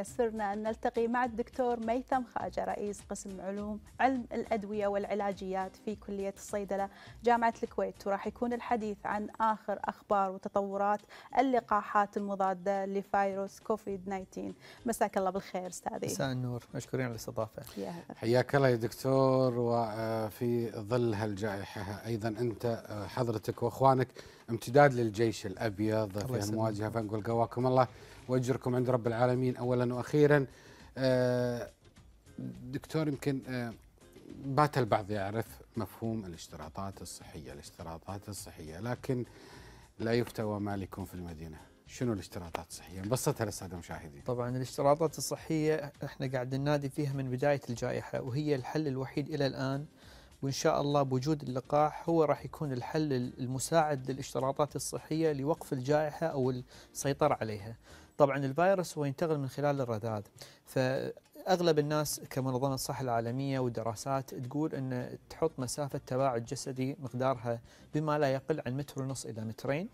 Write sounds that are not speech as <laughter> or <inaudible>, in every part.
يسرنا أن نلتقي مع الدكتور ميثم خاجة رئيس قسم علوم علم الأدوية والعلاجيات في كلية الصيدلة جامعة الكويت وراح يكون الحديث عن آخر أخبار وتطورات اللقاحات المضادة لفيروس كوفيد 19 مساك الله بالخير أستاذي مساء النور مشكورين على الاستضافة حياك الله يا دكتور وفي ظل هالجائحة أيضا أنت حضرتك وأخوانك امتداد للجيش الأبيض في المواجهة فنقول قواكم الله واجركم عند رب العالمين اولا واخيرا آه، دكتور يمكن آه، بات البعض يعرف مفهوم الاشتراطات الصحيه الاشتراطات الصحيه لكن لا يفتى مالكم في المدينه شنو الاشتراطات الصحيه نبسطها للساده المشاهدين طبعا الاشتراطات الصحيه احنا قاعد ننادي فيها من بدايه الجائحه وهي الحل الوحيد الى الان وان شاء الله بوجود اللقاح هو راح يكون الحل المساعد للاشتراطات الصحيه لوقف الجائحه او السيطره عليها طبعا الفيروس هو ينتقل من خلال الرذاذ فاغلب الناس كمنظمه الصحه العالميه ودراسات تقول ان تحط مسافه تباعد جسدي مقدارها بما لا يقل عن متر ونص الى مترين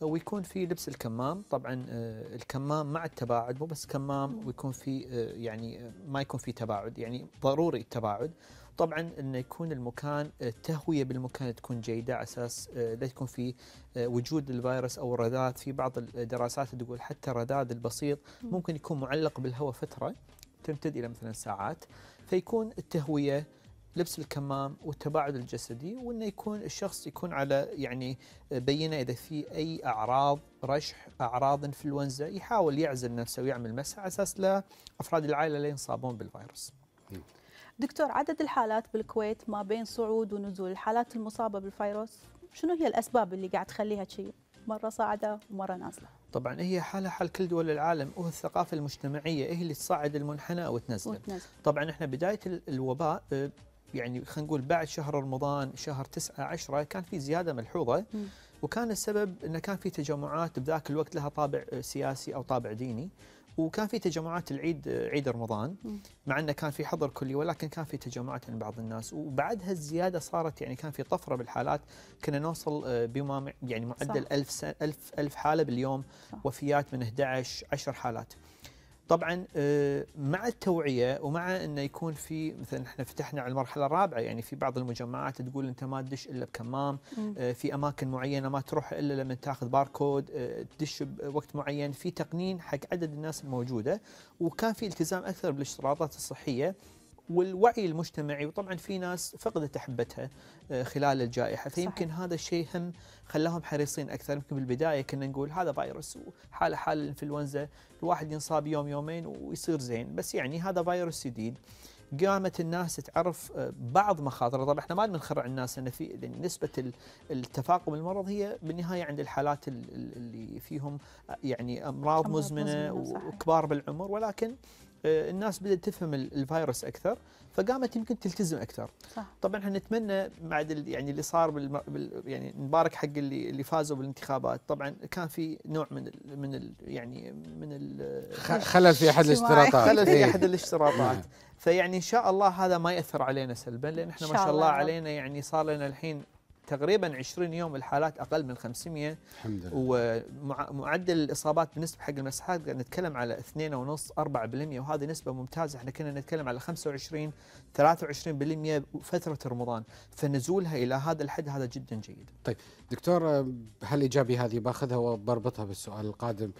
ويكون في لبس الكمام طبعا آه، الكمام مع التباعد مو بس كمام ويكون في آه، يعني ما يكون في تباعد يعني ضروري التباعد طبعا أن يكون المكان التهوية آه، بالمكان تكون جيدة على أساس آه، لا يكون في آه، وجود الفيروس أو الرذاذ في بعض الدراسات تقول حتى الرذاذ البسيط ممكن يكون معلق بالهواء فترة تمتد إلى مثلا ساعات فيكون التهوية لبس الكمام والتباعد الجسدي وانه يكون الشخص يكون على يعني بينه اذا في اي اعراض رشح اعراض انفلونزا يحاول يعزل نفسه ويعمل مسح على اساس لا افراد العائله لا ينصابون بالفيروس. دكتور عدد الحالات بالكويت ما بين صعود ونزول الحالات المصابة بالفيروس شنو هي الأسباب اللي قاعد تخليها شيء مرة صاعدة ومرة نازلة طبعا هي حالة حال كل دول العالم الثقافة المجتمعية هي اللي تصعد المنحنى أو وتنزل. طبعا احنا بداية الوباء آه، يعني خلينا نقول بعد شهر رمضان شهر 9 10 كان في زياده ملحوظه م. وكان السبب انه كان في تجمعات بذاك الوقت لها طابع آه، سياسي او طابع ديني وكان في تجمعات العيد عيد رمضان مع انه كان في حظر كلي ولكن كان في تجمعات عند بعض الناس وبعدها الزياده صارت يعني كان في طفره بالحالات كنا نوصل آه، بما يعني معدل 1000 1000 1000 حاله باليوم صح. وفيات من 11 10 حالات طبعا آه، مع التوعيه ومع انه يكون في مثلا احنا فتحنا على المرحله الرابعه يعني في بعض المجمعات تقول انت ما تدش الا بكمام آه، في اماكن معينه ما تروح الا لما تاخذ باركود آه، تدش بوقت معين في تقنين حق عدد الناس الموجوده وكان في التزام اكثر بالاشتراطات الصحيه والوعي المجتمعي وطبعا في ناس فقدت احبتها آه، خلال الجائحه فيمكن صحيح. هذا الشيء هم خلاهم حريصين اكثر يمكن بالبدايه كنا نقول هذا فيروس وحاله حال الانفلونزا الواحد ينصاب يوم يومين ويصير زين بس يعني هذا فيروس جديد قامت الناس تعرف آه، بعض مخاطره طبعا احنا ما بنخرع الناس ان في نسبه التفاقم المرض هي بالنهايه عند الحالات اللي فيهم آه، يعني امراض, أمراض مزمنه, مزمنة وكبار بالعمر ولكن آه، الناس بدات تفهم الفيروس اكثر فقامت يمكن تلتزم اكثر صح. طبعا احنا نتمنى بعد يعني اللي صار بالم... بال... يعني نبارك حق اللي اللي فازوا بالانتخابات طبعا كان في نوع من ال... من ال... يعني من ال... خلل في احد الاشتراطات خلل في إيه. احد الاشتراطات <laughs> فيعني ان شاء الله هذا ما ياثر علينا سلبا لان احنا ما شاء الله علينا يعني صار لنا الحين تقريبا 20 يوم الحالات اقل من 500 الحمد لله ومعدل الاصابات بالنسبه حق المساحات نتكلم على 2.5 4% وهذه نسبه ممتازه احنا كنا نتكلم على 25 23% فتره رمضان فنزولها الى هذا الحد هذا جدا جيد. طيب دكتور هل ايجابي هذه باخذها وبربطها بالسؤال القادم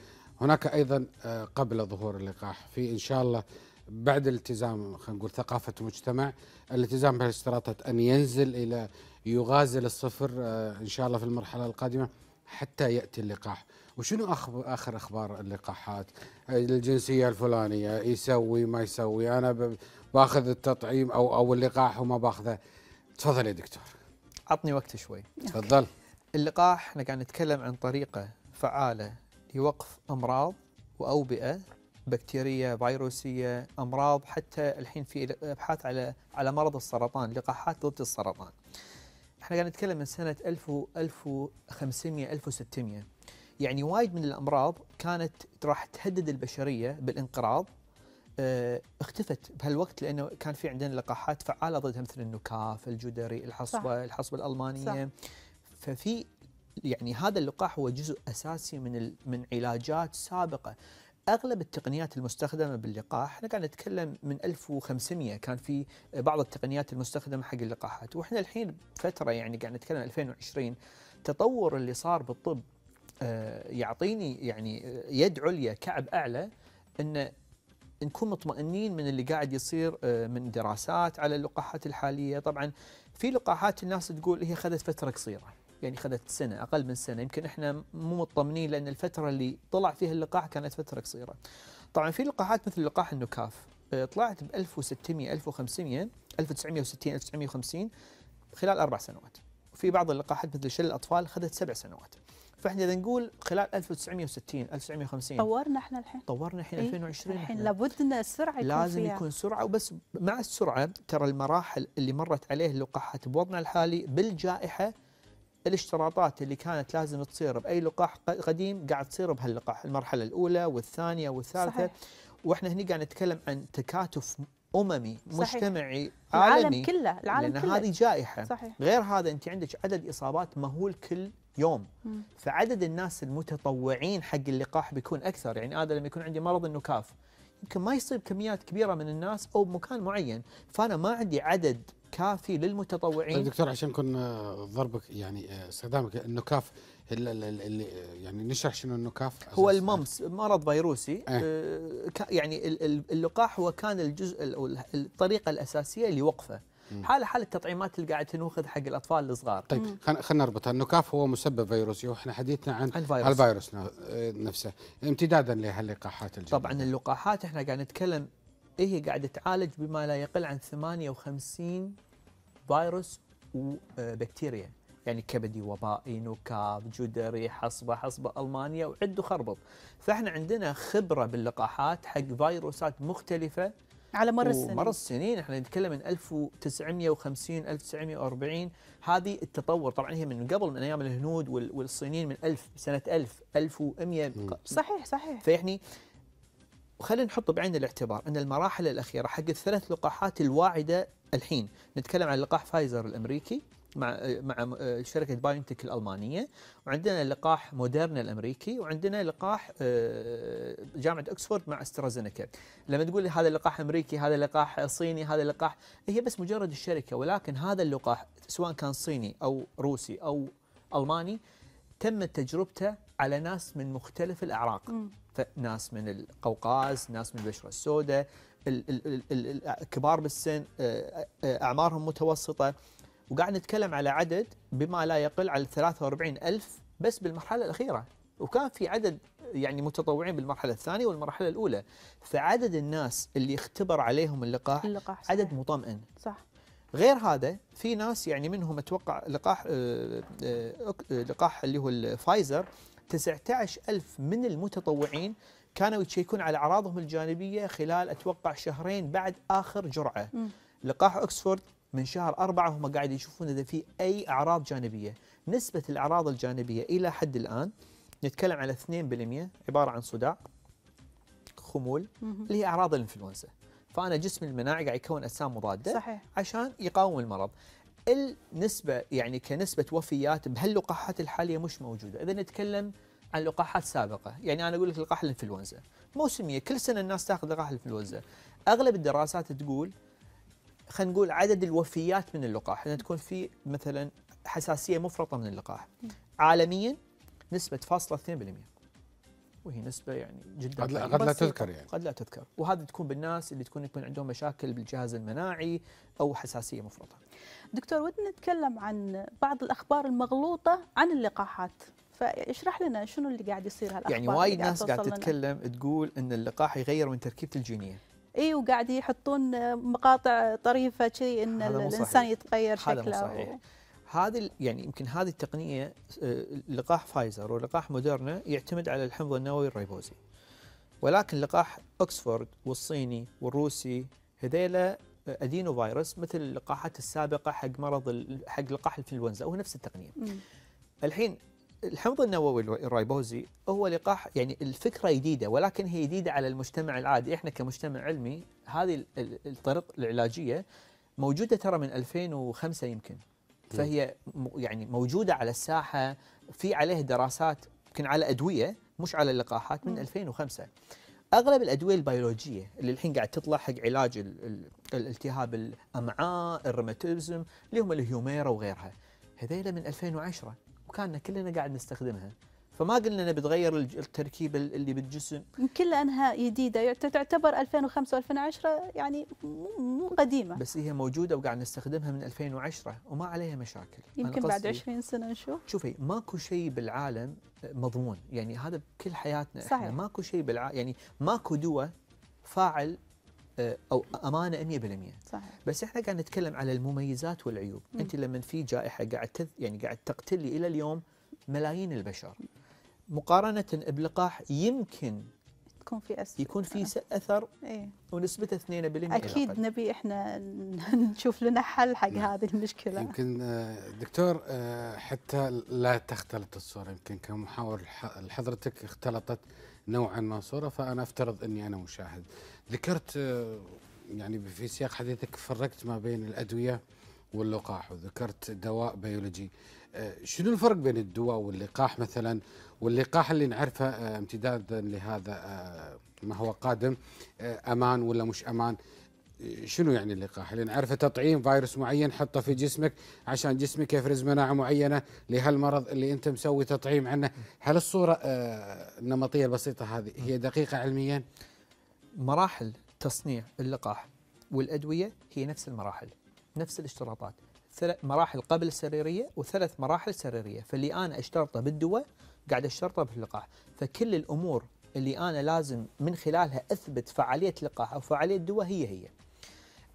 هناك ايضا آه، قبل ظهور اللقاح في ان شاء الله بعد التزام خلينا نقول ثقافه المجتمع الالتزام بهالاشتراطات ان ينزل الى يغازل الصفر آه، ان شاء الله في المرحله القادمه حتى ياتي اللقاح وشنو اخر اخبار اللقاحات الجنسيه الفلانيه يسوي ما يسوي انا باخذ التطعيم او او اللقاح وما باخذه تفضل يا دكتور عطني وقت شوي تفضل اللقاح احنا قاعد نتكلم عن طريقه فعاله لوقف امراض واوبئه بكتيريه فيروسيه امراض حتى الحين في ابحاث على على مرض السرطان لقاحات ضد السرطان احنا قاعد نتكلم من سنه 1000 1500 1600 يعني وايد من الامراض كانت راح تهدد البشريه بالانقراض اه اختفت بهالوقت لانه كان في عندنا لقاحات فعاله ضدها مثل النكاف، الجدري، الحصبه، صح. الحصبه الالمانيه صح. ففي يعني هذا اللقاح هو جزء اساسي من من علاجات سابقه اغلب التقنيات المستخدمه باللقاح احنا قاعد نتكلم من 1500 كان في بعض التقنيات المستخدمه حق اللقاحات واحنا الحين فتره يعني قاعد نتكلم 2020 التطور اللي صار بالطب آه، يعطيني يعني آه، يد عليا كعب اعلى ان نكون مطمئنين من اللي قاعد يصير آه، من دراسات على اللقاحات الحاليه طبعا في لقاحات الناس تقول هي اخذت فتره قصيره يعني خذت سنة أقل من سنة يمكن إحنا مو مطمنين لأن الفترة اللي طلع فيها اللقاح كانت فترة قصيرة طبعا في لقاحات مثل لقاح النكاف آه، طلعت ب 1600 1500 1960 1950 خلال أربع سنوات وفي بعض اللقاحات مثل شل الأطفال أخذت سبع سنوات فاحنا اذا نقول خلال 1960 1950 طورنا احنا الحين طورنا إيه، الحين إيه؟ 2020 الحين لابد ان السرعه يكون لازم فيها. يكون سرعه وبس مع السرعه ترى المراحل اللي مرت عليه اللقاحات بوضعنا الحالي بالجائحه الاشتراطات اللي كانت لازم تصير باي لقاح قديم قاعد تصير بهاللقاح المرحله الاولى والثانيه والثالثه صحيح. واحنا هنا قاعد نتكلم عن تكاتف اممي صحيح. مجتمعي عالمي العالم كله العالم لان كله. هذه جائحه صحيح. غير هذا انت عندك عدد اصابات مهول كل يوم مم. فعدد الناس المتطوعين حق اللقاح بيكون اكثر يعني هذا لما يكون عندي مرض النكاف يمكن ما يصيب كميات كبيره من الناس او بمكان معين فانا ما عندي عدد كافي للمتطوعين طيب دكتور عشان كنا آه، ضربك يعني آه، استخدامك النكاف اللي آه، يعني نشرح شنو النكاف هو الممس مرض فيروسي إيه. يعني اللقاح هو كان الجزء الطريقه الاساسيه لوقفه حاله حاله التطعيمات اللي قاعد تنوخذ حق الاطفال الصغار طيب خلينا نربطها النكاف هو مسبب فيروسي واحنا حديثنا عن الفيروس, الفيروس آه، نفسه امتدادا لهاللقاحات الجديده طبعا اللقاحات احنا قاعد نتكلم هي قاعده تعالج بما لا يقل عن 58 فيروس وبكتيريا آه، يعني كبدي وبائي نكاف جدري حصبة حصبة ألمانيا وعد وخربط فإحنا عندنا خبرة باللقاحات حق فيروسات مختلفة على مر السنين مر السنين احنا نتكلم من 1950 1940 هذه التطور طبعا هي من قبل من ايام الهنود والصينيين من 1000 سنه 1000 1100 صحيح صحيح فيعني وخلينا نحط بعين الاعتبار ان المراحل الاخيره حق الثلاث لقاحات الواعده الحين نتكلم عن لقاح فايزر الامريكي مع مع آه، شركه بايونتك الالمانيه وعندنا لقاح موديرنا الامريكي وعندنا لقاح آه، جامعه اوكسفورد مع استرازينيكا لما تقول لي هذا لقاح امريكي هذا لقاح صيني هذا لقاح هي بس مجرد الشركه ولكن هذا اللقاح سواء كان صيني او روسي او الماني تمت تجربته على ناس من مختلف الاعراق ناس من القوقاز ناس من البشره السوداء الكبار بالسن آه، اعمارهم متوسطه وقاعد نتكلم على عدد بما لا يقل على 43 ألف بس بالمرحلة الأخيرة وكان في عدد يعني متطوعين بالمرحلة الثانية والمرحلة الأولى فعدد الناس اللي اختبر عليهم اللقاح, اللقاح عدد مطمئن صح غير هذا في ناس يعني منهم اتوقع لقاح آه، آه، آه، لقاح اللي هو الفايزر 19000 من المتطوعين كانوا يتشيكون على اعراضهم الجانبيه خلال اتوقع شهرين بعد اخر جرعه م. لقاح اوكسفورد من شهر أربعة هم قاعد يشوفون إذا في أي أعراض جانبية نسبة الأعراض الجانبية إلى حد الآن نتكلم على 2% عبارة عن صداع خمول اللي هي أعراض الإنفلونزا فأنا جسم المناعي قاعد يكون أجسام مضادة صحيح. عشان يقاوم المرض النسبة يعني كنسبة وفيات بهاللقاحات الحالية مش موجودة إذا نتكلم عن لقاحات سابقة يعني أنا أقول لك لقاح الإنفلونزا موسمية كل سنة الناس تاخذ لقاح الإنفلونزا أغلب الدراسات تقول خلينا نقول عدد الوفيات من اللقاح لان تكون في مثلا حساسيه مفرطه من اللقاح عالميا نسبه فاصله 2% وهي نسبة يعني جدا قد لا, قد لا تذكر يعني قد لا تذكر وهذا تكون بالناس اللي تكون يكون عندهم مشاكل بالجهاز المناعي أو حساسية مفرطة دكتور ودنا نتكلم عن بعض الأخبار المغلوطة عن اللقاحات فاشرح لنا شنو اللي قاعد يصير هالاخبار يعني وايد ناس قاعد تتكلم تقول ان اللقاح يغير من تركيبته الجينيه اي وقاعد يحطون مقاطع طريفه كذي ان الانسان يتغير شكله صحيح. هذه يعني يمكن هذه التقنيه آه، لقاح فايزر ولقاح موديرنا يعتمد على الحمض النووي الريبوزي ولكن لقاح اوكسفورد والصيني والروسي هذيلا آه، ادينو فايروس مثل اللقاحات السابقه حق مرض حق لقاح الانفلونزا وهو نفس التقنيه. الحين الحمض النووي الرايبوزي هو لقاح يعني الفكره جديده ولكن هي جديده على المجتمع العادي، احنا كمجتمع علمي هذه الطرق العلاجيه موجوده ترى من 2005 يمكن. فهي يعني موجوده على الساحه في عليه دراسات يمكن على ادويه مش على اللقاحات من 2005. اغلب الادويه البيولوجيه اللي الحين قاعد تطلع حق علاج الالتهاب الامعاء، الروماتيزم اللي هم الهيوميرا وغيرها. هذيله من 2010 اركاننا كلنا قاعد نستخدمها فما قلنا نبي نغير التركيبه اللي بالجسم كل انها جديده تعتبر 2005 و2010 يعني مو قديمه بس هي موجوده وقاعد نستخدمها من 2010 وما عليها مشاكل يمكن بعد 20 سنه نشوف شوفي ماكو شيء بالعالم مضمون يعني هذا بكل حياتنا صحيح. احنا ماكو شيء بالعالم يعني ماكو دواء فاعل آه، او امانه 100% صحيح. بس احنا قاعد نتكلم على المميزات والعيوب م. انت لما في جائحه قاعد تذ... يعني قاعد تقتلي الى اليوم ملايين البشر مقارنه بلقاح يمكن تكون في أثر. يكون في آه. اثر إيه؟ ونسبته 2% اكيد نبي احنا <laughs> نشوف لنا حل حق نعم. هذه المشكله يمكن آه، دكتور حتى لا تختلط الصوره يمكن كمحاور لحضرتك اختلطت نوعا ما صوره فانا افترض اني انا مشاهد ذكرت آه، يعني في سياق حديثك فرقت ما بين الادويه واللقاح وذكرت دواء بيولوجي آه، شنو الفرق بين الدواء واللقاح مثلا واللقاح اللي نعرفه آه، امتدادا لهذا ما هو قادم امان ولا مش امان شنو يعني اللقاح اللي نعرفه تطعيم فيروس معين حطه في جسمك عشان جسمك يفرز مناعه معينه لهالمرض اللي انت مسوي تطعيم عنه هل الصوره النمطيه البسيطه هذه هي دقيقه علميا مراحل تصنيع اللقاح والأدوية هي نفس المراحل نفس الاشتراطات ثلاث مراحل قبل السريريه وثلاث مراحل سريرية فاللي أنا اشترطه بالدواء قاعد اشترطه باللقاح فكل الأمور اللي أنا لازم من خلالها أثبت فعالية اللقاح أو فعالية الدواء هي هي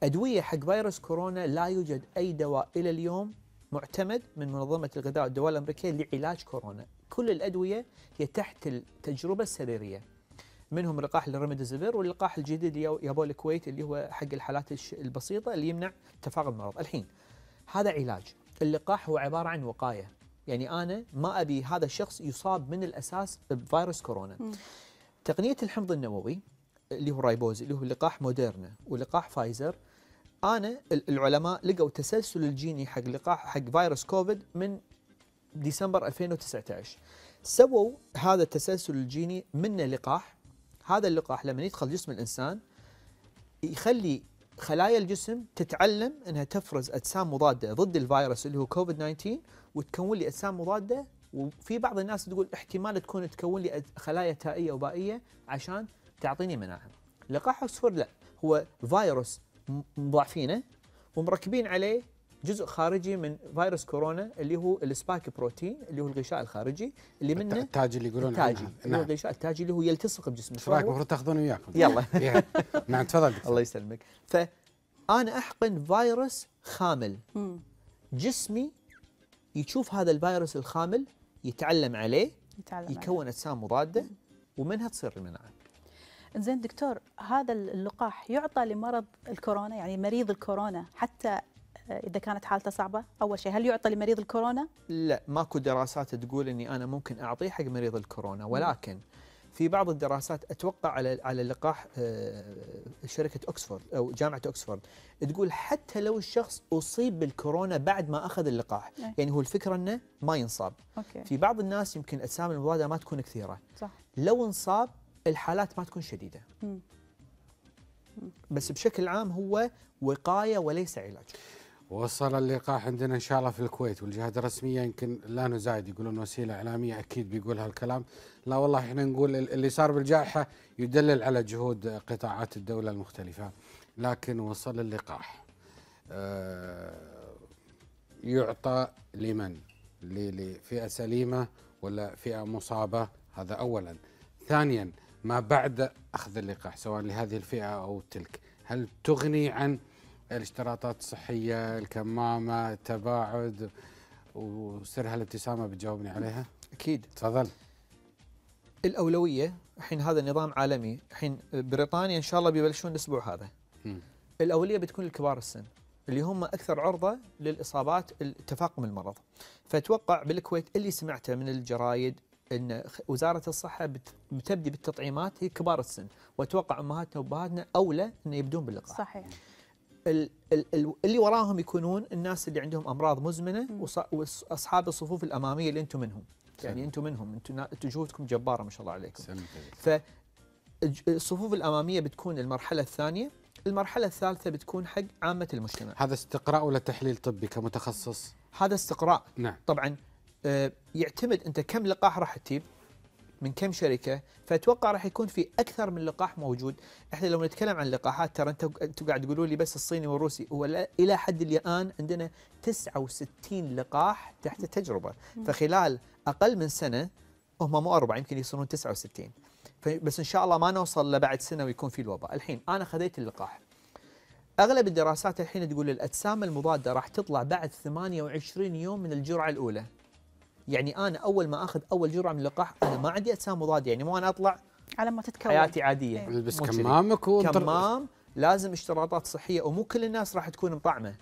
أدوية حق فيروس كورونا لا يوجد أي دواء إلى اليوم معتمد من منظمة الغذاء والدواء الأمريكية لعلاج كورونا كل الأدوية هي تحت التجربة السريرية منهم لقاح الريمديزيفير واللقاح الجديد يابو الكويت اللي هو حق الحالات البسيطه اللي يمنع تفاقم المرض الحين هذا علاج اللقاح هو عباره عن وقايه يعني انا ما ابي هذا الشخص يصاب من الاساس بفيروس كورونا م. تقنيه الحمض النووي اللي هو رايبوز اللي هو لقاح موديرنا ولقاح فايزر انا العلماء لقوا تسلسل الجيني حق لقاح حق فيروس كوفيد من ديسمبر 2019 سووا هذا التسلسل الجيني منه لقاح هذا اللقاح لما يدخل جسم الانسان يخلي خلايا الجسم تتعلم انها تفرز اجسام مضاده ضد الفيروس اللي هو كوفيد 19 وتكون لي اجسام مضاده وفي بعض الناس تقول احتمال تكون تكون لي خلايا تائيه وبائيه عشان تعطيني مناعه. لقاح اوكسفورد لا هو فيروس مضاعفينه ومركبين عليه جزء خارجي من فيروس كورونا اللي هو السبايك بروتين اللي هو الغشاء الخارجي اللي منه التاج اللي يقولون التاجي نعم. هو الغشاء التاجي اللي هو يلتصق الشخص ايش رايك المفروض تاخذونه وياكم يلا <laughs> نعم تفضل <laughs> الله يسلمك فانا احقن فيروس خامل جسمي يشوف هذا الفيروس الخامل يتعلم عليه يتعلم يكون اجسام مضاده ومنها تصير المناعه زين دكتور هذا اللقاح يعطى لمرض الكورونا يعني مريض الكورونا حتى اذا كانت حالته صعبه اول شيء هل يعطى لمريض الكورونا لا ماكو دراسات تقول اني انا ممكن اعطيه حق مريض الكورونا ولكن في بعض الدراسات اتوقع على على لقاح آه، شركه اوكسفورد او جامعه اوكسفورد تقول حتى لو الشخص اصيب بالكورونا بعد ما اخذ اللقاح إيه. يعني هو الفكره انه ما ينصاب أوكي. في بعض الناس يمكن اجسام المضاده ما تكون كثيره صح. لو انصاب الحالات ما تكون شديده م. بس بشكل عام هو وقايه وليس علاج وصل اللقاح عندنا ان شاء الله في الكويت والجهات الرسميه يمكن لا نزايد يقولون وسيله اعلاميه اكيد بيقول هالكلام لا والله احنا نقول اللي صار بالجائحه يدلل على جهود قطاعات الدوله المختلفه لكن وصل اللقاح آه، يعطى لمن لفئه سليمه ولا فئه مصابه هذا اولا ثانيا ما بعد اخذ اللقاح سواء لهذه الفئه او تلك هل تغني عن الاشتراطات الصحيه الكمامه التباعد وسر هالابتسامة بتجاوبني عليها اكيد تفضل الاولويه الحين هذا نظام عالمي الحين بريطانيا ان شاء الله بيبلشون الاسبوع هذا م. الاوليه بتكون لكبار السن اللي هم اكثر عرضه للاصابات تفاقم المرض فاتوقع بالكويت اللي سمعته من الجرايد ان وزاره الصحه بتبدي بالتطعيمات هي كبار السن واتوقع امهاتنا وابهاتنا اولى ان يبدون باللقاح صحيح اللي وراهم يكونون الناس اللي عندهم امراض مزمنه واصحاب الصفوف الاماميه اللي انتم منهم يعني انتم منهم انتم جهودكم جباره ما شاء الله عليكم ف الصفوف الاماميه بتكون المرحله الثانيه المرحله الثالثه بتكون حق عامه المجتمع هذا استقراء ولا تحليل طبي كمتخصص هذا استقراء نعم. طبعا آه، يعتمد انت كم لقاح راح تجيب من كم شركه فاتوقع راح يكون في اكثر من لقاح موجود احنا لو نتكلم عن اللقاحات ترى انت انتم قاعد تقولوا لي بس الصيني والروسي هو الى حد الان عندنا 69 لقاح تحت التجربه فخلال اقل من سنه هم مو اربعه يمكن يصيرون 69 بس ان شاء الله ما نوصل لبعد سنه ويكون في الوباء الحين انا خذيت اللقاح اغلب الدراسات الحين تقول الاجسام المضاده راح تطلع بعد 28 يوم من الجرعه الاولى يعني انا اول ما اخذ اول جرعه من اللقاح انا ما عندي اجسام مضاده يعني مو انا اطلع على ما تتكون حياتي عاديه البس إيه. كمامك وانطر كمام لازم اشتراطات صحيه ومو كل الناس راح تكون مطعمه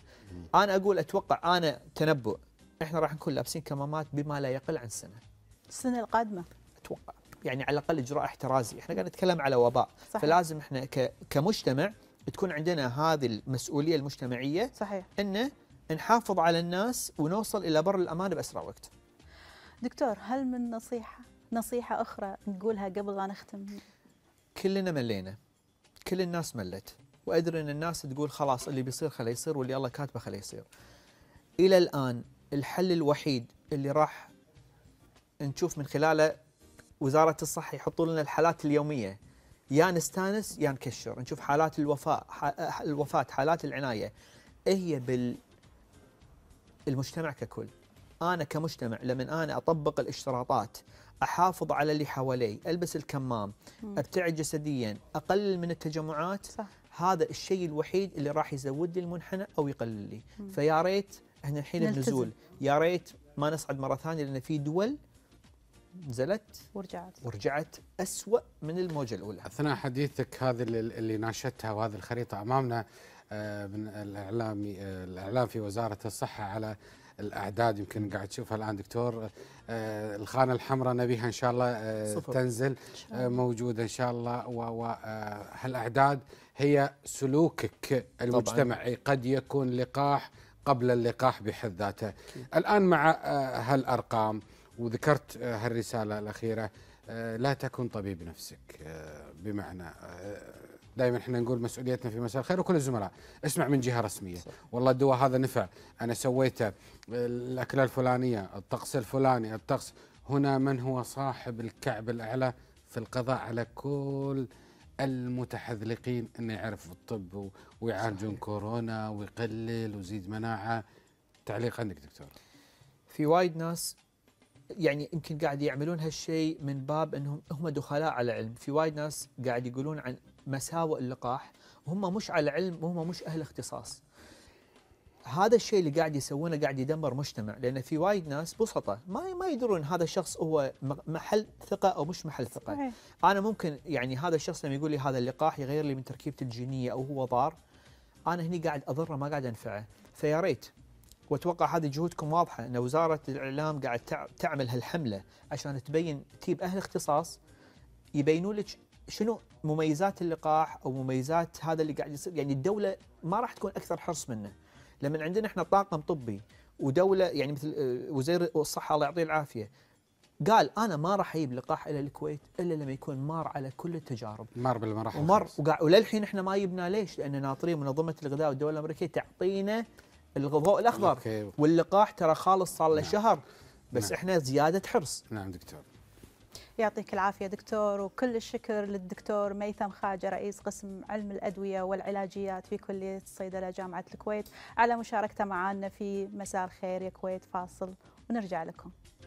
انا اقول اتوقع انا تنبؤ احنا راح نكون لابسين كمامات بما لا يقل عن سنه السنه القادمه اتوقع يعني على الاقل اجراء احترازي احنا قاعد نتكلم على وباء صحيح. فلازم احنا كمجتمع تكون عندنا هذه المسؤوليه المجتمعيه صحيح انه نحافظ على الناس ونوصل الى بر الامان باسرع وقت دكتور هل من نصيحة نصيحة أخرى نقولها قبل لا نختم كلنا ملينا كل الناس ملت وأدري أن الناس تقول خلاص اللي بيصير خلي يصير واللي الله كاتبه خلي يصير إلى الآن الحل الوحيد اللي راح نشوف من خلاله وزارة الصحة يحطوا لنا الحالات اليومية يا نستانس يا نكشر نشوف حالات الوفاة الوفاة حالات العناية هي بال المجتمع ككل أنا كمجتمع لما أنا أطبق الاشتراطات احافظ على اللي حوالي، البس الكمام، ابتعد جسديا، اقلل من التجمعات صح. هذا الشيء الوحيد اللي راح يزود لي المنحنى او يقلل لي، فيا ريت احنا الحين بنزول، يا ريت ما نصعد مره ثانيه لان في دول نزلت ورجعت ورجعت اسوء من الموجه الاولى. اثناء حديثك هذه اللي ناشدتها وهذه الخريطه امامنا آه، من الاعلامي آه، الاعلام في وزاره الصحه على الاعداد يمكن قاعد تشوفها الان دكتور آه الخانه الحمراء نبيها ان شاء الله آه تنزل آه موجوده ان شاء الله وهالاعداد آه، هي سلوكك المجتمعي قد يكون لقاح قبل اللقاح بحد ذاته الان مع آه، هالارقام وذكرت آه، هالرساله الاخيره لا تكن طبيب نفسك بمعنى دائما احنا نقول مسؤوليتنا في مساء الخير وكل الزملاء اسمع من جهه رسميه صح. والله الدواء هذا نفع انا سويته الاكله الفلانيه الطقس الفلاني الطقس هنا من هو صاحب الكعب الاعلى في القضاء على كل المتحذلقين انه يعرف الطب ويعالجون كورونا ويقلل ويزيد مناعه تعليق عندك دكتور في وايد ناس يعني يمكن قاعد يعملون هالشيء من باب انهم هم دخلاء على علم، في وايد ناس قاعد يقولون عن مساوئ اللقاح هم مش على علم وهم مش أهل اختصاص هذا الشيء اللي قاعد يسوونه قاعد يدمر مجتمع لان في وايد ناس بسطه ما ما يدرون هذا الشخص هو محل ثقه او مش محل ثقه صحيح. انا ممكن يعني هذا الشخص لما يقول لي هذا اللقاح يغير لي من تركيبتي الجينيه او هو ضار انا هني قاعد اضره ما قاعد انفعه فيا ريت واتوقع هذه جهودكم واضحه ان وزاره الاعلام قاعد تعمل هالحمله عشان تبين تجيب اهل اختصاص يبينوا لك شنو مميزات اللقاح او مميزات هذا اللي قاعد يصير يعني الدوله ما راح تكون اكثر حرص منه لما عندنا احنا طاقم طبي ودوله يعني مثل آه، وزير الصحه الله يعطيه العافيه قال انا ما راح اجيب لقاح الى الكويت الا لما يكون مار على كل التجارب مر بالمراحل ومر وللحين احنا ما جبناه ليش؟ لان ناطرين منظمه الغذاء والدوله الامريكيه تعطينا الضوء الاخضر واللقاح ترى خالص صار له نعم. شهر بس نعم. احنا زياده حرص نعم دكتور يعطيك العافية دكتور وكل الشكر للدكتور ميثم خاجة رئيس قسم علم الأدوية والعلاجيات في كلية الصيدلة جامعة الكويت على مشاركته معنا في مساء الخير يا كويت فاصل ونرجع لكم